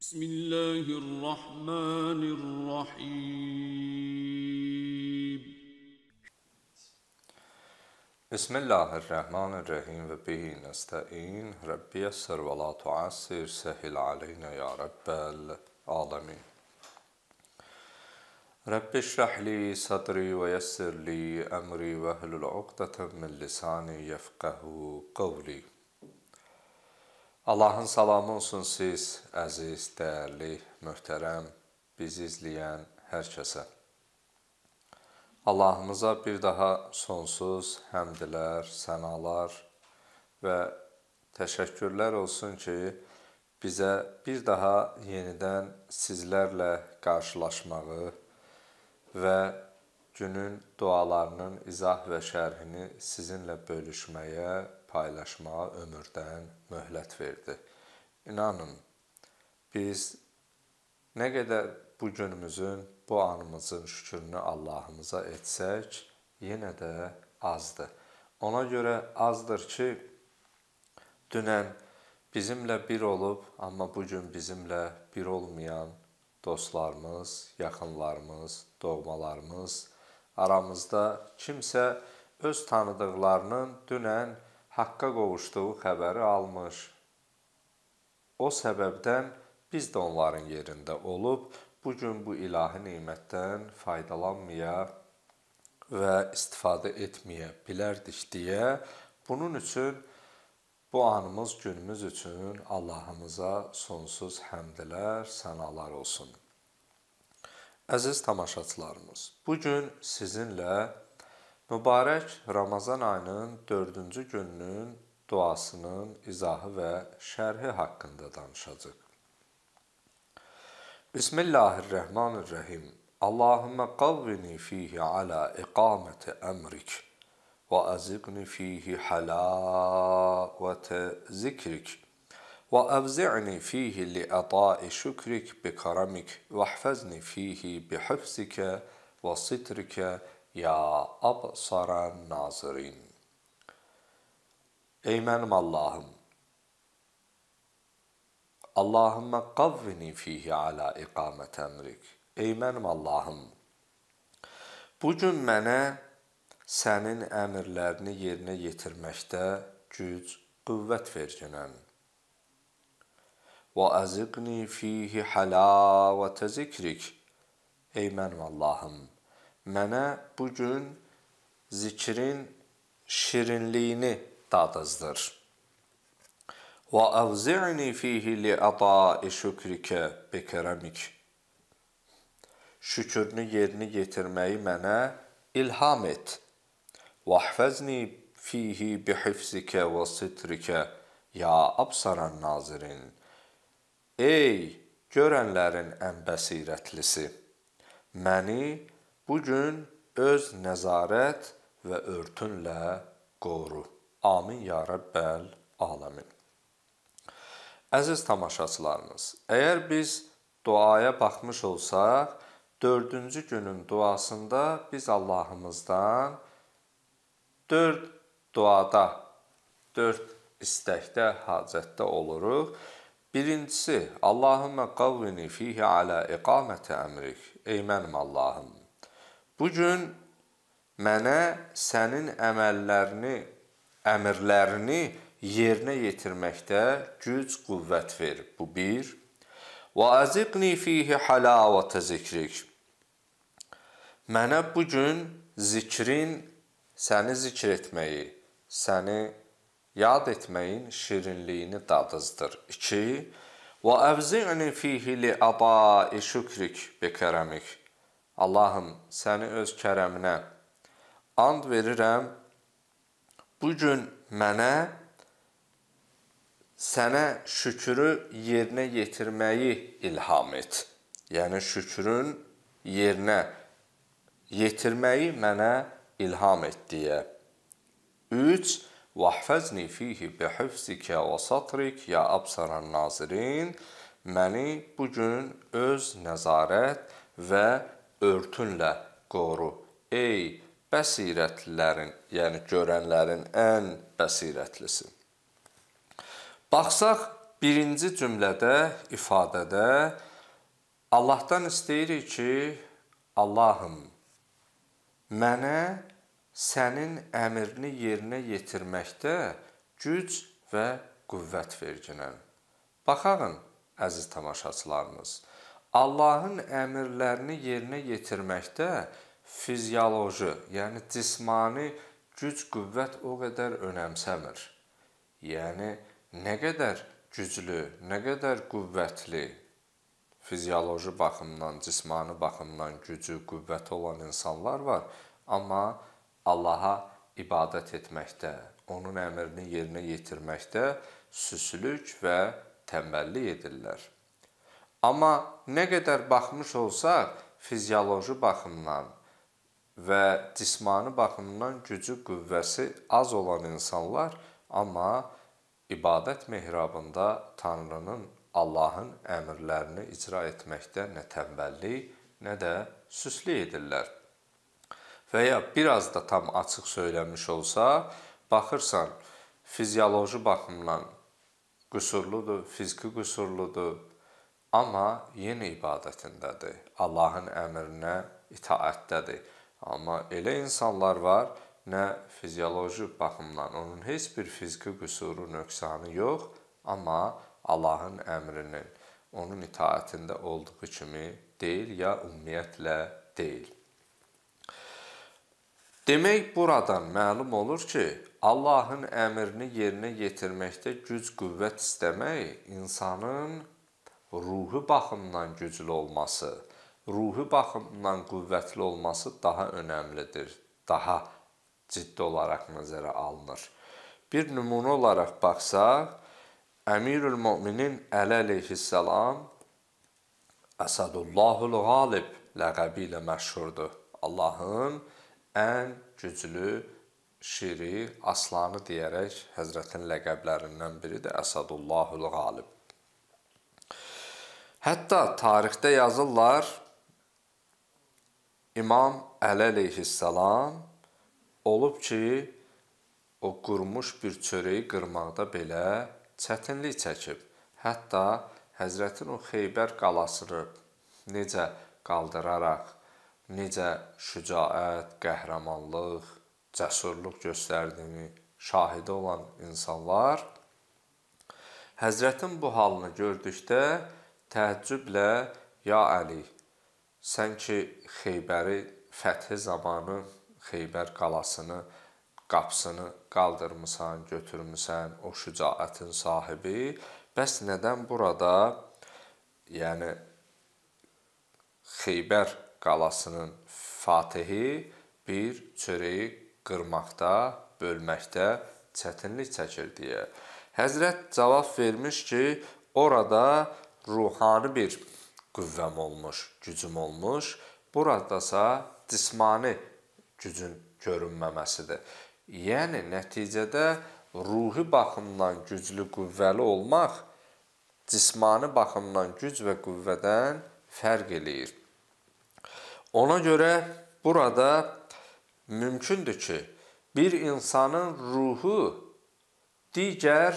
بسم الله الرحمن الرحيم بسم الله الرحمن الرحيم وبه نستعين رب يسر ولا تعسر سهل علينا يا رب العالمين رب اشرح لي صدري ويسر لي أمري واهل العقدة من لساني يفقه قولي Allahın salamı olsun siz, əziz, dəyərli, möhtərəm, bizi izləyən hər kəsə. Allahımıza bir daha sonsuz həmdlər, sənalar və təşəkkürlər olsun ki, bizə bir daha yenidən sizlərlə qarşılaşmağı və günün dualarının izah və şərhini sizinlə bölüşməyə paylaşmağa ömürdən möhlət verdi. İnanın, biz nə qədər bu günümüzün, bu anımızın şükrünü Allahımıza etsək, yenə də azdır. Ona görə azdır ki, dünən bizimlə bir olub, amma bu gün bizimlə bir olmayan dostlarımız, yaxınlarımız, doğmalarımız aramızda kimsə öz tanıdıqlarının dünən haqqa qovuşduğu xəbəri almış. O səbəbdən biz də onların yerində olub bu gün bu ilahi nemətdən faydalanmaya və istifadə etməyə bilərdik deyə bunun üçün bu anımız, günümüz üçün Allahımıza sonsuz həmdlər, sənalar olsun. Əziz tamaşaçılarımız, bu gün sizinlə Mübarek Ramazan ayının dördüncü gününün duasının izahı ve şerhi hakkında danışacağıq. Bismillahirrahmanirrahim. Allahümme qavvini fihi ala iqameti amrik ve azigni fihi halavete zikrik ve evzi'ni fihi li atai şükrik bi karamik ve hafezni fihi bi hafzike ve sitrike Ya absaran nazirin. Ey mənim Allahım, Allahümmə qavvini fihi alə iqamət əmrik. Ey mənim Allahım, bu gün mənə sənin əmirlərini yerinə yetirməkdə güc, qüvvət verginən. Və əziqni fihi halavətə zikrik. Ey mənim Allahım, mənə bu gün zikrin şirinliyini dadızdır. Və əvzi'ni fihi li ata'i şükrikə bi kərəmik. Şükrünü yerinə yetirməyi mənə ilham et. Və hifəzni fihi bi hifzikə və sitrikə ya absaran nazirin. Ey görənlərin ən bəsirətlisi, məni Bu gün öz nəzarət və örtünlə qoru. Amin ya Rəbbəl aləmin. Əziz tamaşaçılarımız, əgər biz duaya baxmış olsaq, 4-cü günün duasında biz Allahımızdan 4 duada, 4 istəkdə, hacətdə oluruq. Birincisi, Allahumma qavvini fihi ala iqamati amrik. Ey mənim Allahım, Bu gün mənə sənin əməllərini, əmirlərini yerinə yetirməkdə güc, qüvvət ver. Bu bir. Və əziqni fihi halavata zikrik. Mənə bu gün zikrin səni zikr etməyi, səni yad etməyin şirinliyini dadızdır. 2. Və əvzi'ni fihi li ada'i şükrik bi keremik. Allahım, səni öz kərəminə and verirəm. Bu gün mənə sənə şükrü yerinə yetirməyi ilham et. Yəni şükrün yerinə yetirməyi mənə ilham et deyə. 3 Vahfazni fihi bihifzikə və satrik ya absaran nazirin məni bu gün öz nəzarət və örtünlə qoru. Ey bəsirətlilərin, yəni görənlərin ən bəsirətlisi. Baxsaq birinci cümlədə, ifadədə Allahdan istəyirik ki, Allahım mənə sənin əmrini yerinə yetirməkdə güc və qüvvət verginən. Baxağın əziz tamaşaçılarımız, Allahın əmirlərini yerinə yetirməkdə fizioloji, yəni cismani güc-qüvvət o qədər önəmsəmir. Yəni nə qədər güclü, nə qədər qüvvətli fizioloji baxımdan, cismani baxımdan gücü, qüvvəti olan insanlar var, amma Allaha ibadət etməkdə, onun əmrini yerinə yetirməkdə süslük və tənbəllik edirlər. Amma nə qədər baxmış olsaq, fizioloji baxımdan və cismani baxımdan gücü, qüvvəsi az olan insanlar amma ibadət mehrabında Tanrının, Allahın əmrlərini icra etməkdə nə tənbəllik, nə də süsli edirlər. Və ya biraz da tam açıq söyləmiş olsa, baxırsan, fizioloji baxımdan qüsurludur, fiziki qüsurludur, Amma yenə ibadətindədir. Allahın əmrinə itaətdədir. Amma elə insanlar var, nə fizioloji baxımdan onun heç bir fiziki qüsuru, nöqsanı yox, amma Allahın əmrinin onun itaətində olduğu kimi deyil ya ümumiyyətlə deyil. Demək buradan məlum olur ki, Allahın əmrini yerinə yetirməkdə güc, qüvvət istəmək insanın ruhi baxımdan güclü olması, ruhi baxımdan qüvvətli olması daha önəmlidir, daha ciddi olaraq nəzərə alınır. Bir nümunə olaraq baxsaq, Əmirül Möminin Əli əleyhissalam Əsadullahul Qalib ləqəbi ilə məşhurdur. Allahın ən güclü şiri, aslanı deyərək Həzrətin ləqəblərindən biri də Əsadullahul Qalib. Hətta tarixdə yazırlar İmam Əli əleyhissalam olub ki, o qurmuş bir çörəyi qırmaqda belə çətinlik çəkib. Hətta Həzrətin o Xeybər qalasını necə qaldıraraq, necə şücaət, qəhrəmanlıq, cəsurluq göstərdiyini şahidi olan insanlar Həzrətin bu halını gördükdə təəccüblə Ya Əli, sən ki Xeybəri fəthi zamanı Xeybər qalasını qapısını qaldırmısan, götürmüsən, o şücaətin sahibi, bəs nədən burada yəni Xeybər qalasının fatehi bir çörəyi qırmaqda, bölməkdə çətinlik çəkir deyə. Həzrət cavab vermiş ki, orada ruhani bir qüvvəm olmuş, gücüm olmuş. Buradasa cismani gücün görünməməsidir. Yəni nəticədə ruhi baxımdan güclü, qüvvəli olmaq cismani baxımdan güc və qüvvədən fərq eləyir. Ona görə burada mümkündür ki, bir insanın ruhu digər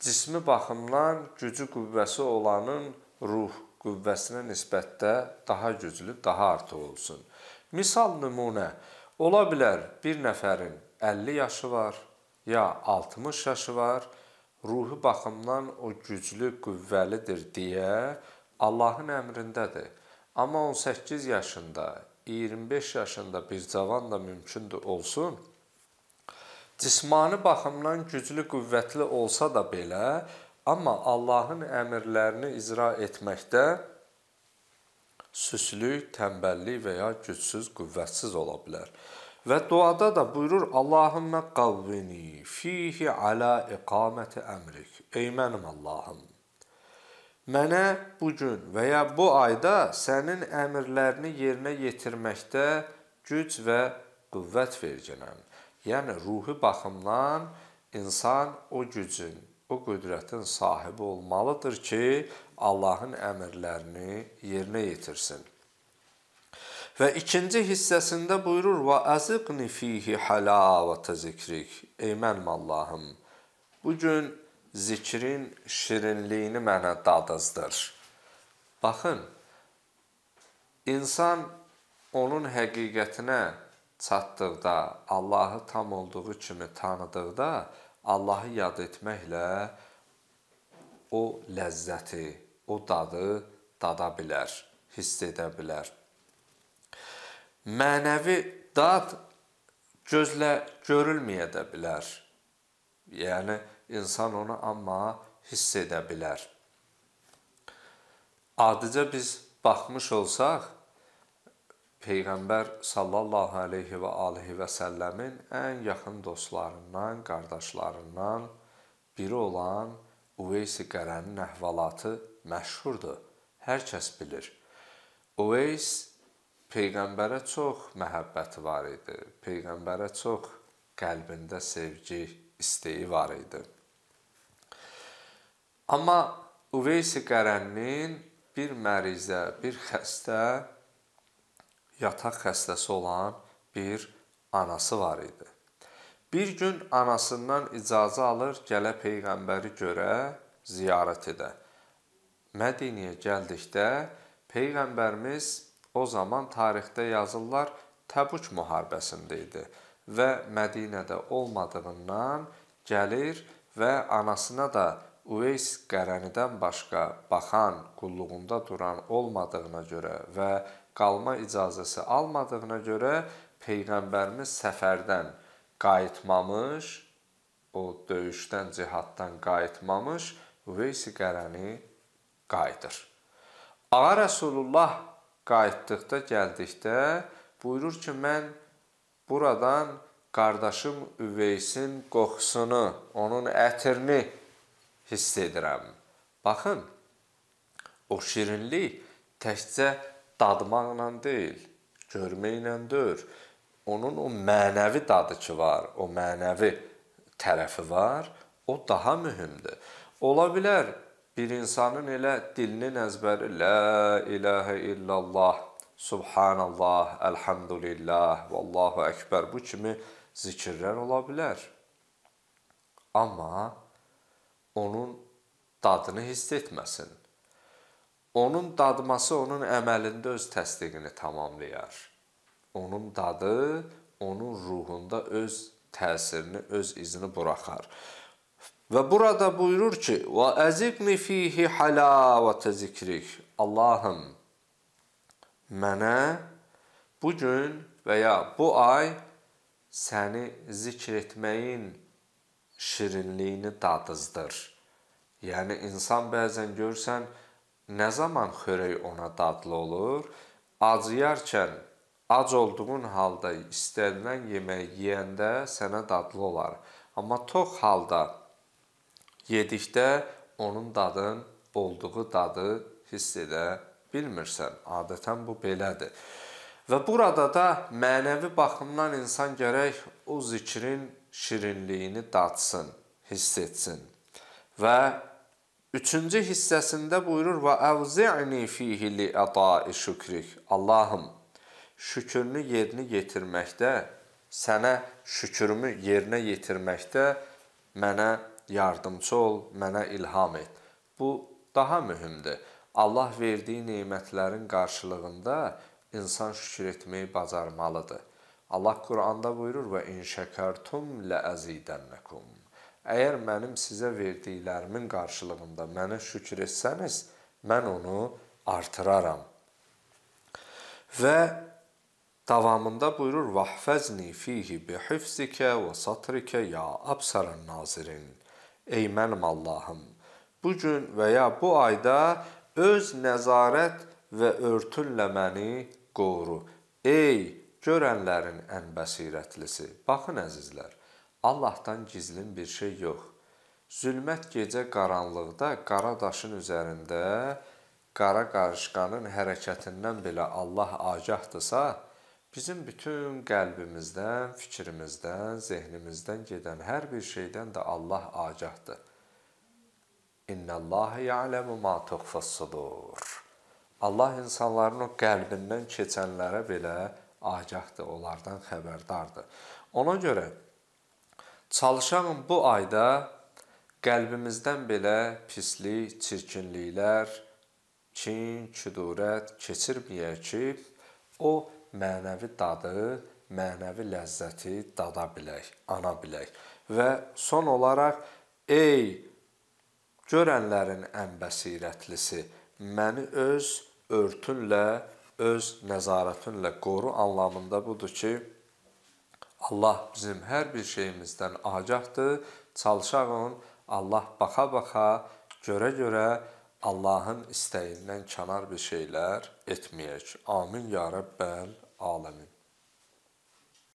cismi baxımdan gücü qüvvəsi olanın ruh qüvvəsinə nisbətdə daha güclü, daha artıq olsun. Misal nümunə ola bilər bir nəfərin 50 yaşı var, ya 60 yaşı var, ruhi baxımdan o güclü, qüvvəlidir deyə Allahın əmrindədir. Amma 18 yaşında, 25 yaşında bir cavan da mümkündür olsun, Cismani baxımdan güclü, qüvvətli olsa da belə, amma Allahın əmrlərini icra etməkdə süslük, tənbəllik və ya gücsüz, qüvvətsiz ola bilər. Və duada da buyurur: "Allahumma qawwini fihi ala iqamati amrik." Ey mənim Allahım, mənə bu gün və ya bu ayda sənin əmrlərini yerinə yetirməkdə güc və qüvvət ver cənab. Yəni ruhi baxımdan insan o gücün, o qüdrətin sahibi olmalıdır ki, Allahın əmrlərini yerinə yetirsin. Və ikinci hissəsində buyurur: "Və əziqni fihi halavata zikrik." Ey mənim Allahım, bu gün zikrin şirinliyini mənə dadızdır. Baxın, insan onun həqiqətinə çatdıqda, Allahı tam olduğu kimi tanıdıqda, Allahı yad etməklə o ləzzəti, o dadı dada bilər, hiss edə bilər. Mənəvi dad gözlə görülməyə də bilər. Yəni insan onu amma hiss edə bilər. Adicə biz baxmış olsaq, Peyğəmbər sallallahu alayhi və alihi və səlləmin ən yaxın dostlarından, qardaşlarından biri olan Uveysi Qərənin əhvalatı məşhurdur. Hər kəs bilir. Uveys peyğəmbərə çox məhəbbəti var idi. Peyğəmbərə çox qəlbində sevgi, istəyi var idi. Amma Uveysi Qərənin bir mərizə, bir xəstə yataq xəstəsi olan bir anası var idi. Bir gün anasından icazə alır gələ peyğəmbəri görə ziyarət edə. Mədiniyə gəldikdə peyğəmbərimiz o zaman tarixdə yazırlar Təbuk müharibəsində idi və Mədinədə olmadığından gəlir və anasına da Uveys Qərənidən başqa baxan qulluğunda duran olmadığına görə və qalma icazəsi almadığına görə peyğəmbərimiz səfərdən qayıtmamış, o döyüşdən, cihaddan qayıtmamış, Üveysi qərəni qayıdır. Ağa Rəsulullah qayıtdıqda, gəldikdə buyurur ki, mən buradan qardaşım Üveysin qoxusunu, onun ətirini hiss edirəm. Baxın, o şirinlik təkcə dadmaqla deyil, görməklə deyil. Onun o mənəvi dadı ki var, o mənəvi tərəfi var, o daha mühümdür. Ola bilər bir insanın elə dilinin əzbəri la ilahə illallah, subhanallah, elhamdülillah, vallahu ekber bu kimi zikirlər ola bilər. Amma onun dadını hiss etməsin. Onun dadması onun əməlində öz təsdiqini tamamlayar. Onun dadı onun ruhunda öz təsirini, öz izini buraxar. Və burada buyurur ki: "Və əziqni fihi halavata zikrik." Allahım, mənə bu gün və ya bu ay səni zikr etməyin şirinliyini dadızdır. Yəni insan bəzən görsən, Nə zaman xörək ona dadlı olur? Acıyarkən ac olduğun halda istənilən yeməyi yeyəndə sənə dadlı olar. Amma tox halda yedikdə onun dadın olduğu dadı hiss edə bilmirsən. Adətən bu belədir. Və burada da mənəvi baxımdan insan gərək o zikrin şirinliyini dadsın, hiss etsin və Üçüncü hissəsində buyurur və əvzi'ni fihi li əta'i şükrik. Allahım, şükrünü yerinə yetirməkdə, sənə şükrümü yerinə yetirməkdə mənə yardımçı ol, mənə ilham et. Bu daha mühümdür. Allah verdiyi nemətlərin qarşılığında insan şükür etməyi bacarmalıdır. Allah Quranda buyurur və in şəkərtum la azidənnakum. Əgər mənim sizə verdiklərimin qarşılığında mənə şükür etsəniz, mən onu artıraram. Və davamında buyurur: "Vahfazni fihi bihifzikə və satrikə ya absaran nazirin." Ey mənim Allahım, bu gün və ya bu ayda öz nəzarət və örtünlə məni qoru. Ey görənlərin ən bəsirətlisi. Baxın əzizlər, Allahdan gizlin bir şey yox. Zülmət gecə qaranlıqda qara daşın üzərində qara qarışqanın hərəkətindən belə Allah agahdısa, bizim bütün qəlbimizdən, fikrimizdən, zehnimizdən gedən hər bir şeydən də Allah agahdır. İnnallaha ya'lemu ma tukhfas-sudur. Allah insanların o qəlbindən keçənlərə belə agahdır, onlardan xəbərdardır. Ona görə Çalışan bu ayda qəlbimizdən belə pislik, çirkinliklər, kin, küdurət keçirməyək ki, o mənəvi dadı, mənəvi ləzzəti dada bilək, ana bilək. Və son olaraq ey görənlərin ən bəsirətlisi, məni öz örtünlə, öz nəzarətinlə qoru anlamında budur ki, Allah bizim hər bir şeyimizdən agahdır. Çalışaq on, Allah baxa-baxa, görə-görə Allahın istəyindən kənar bir şeylər etməyək. Amin ya Rəbbəl aləmin.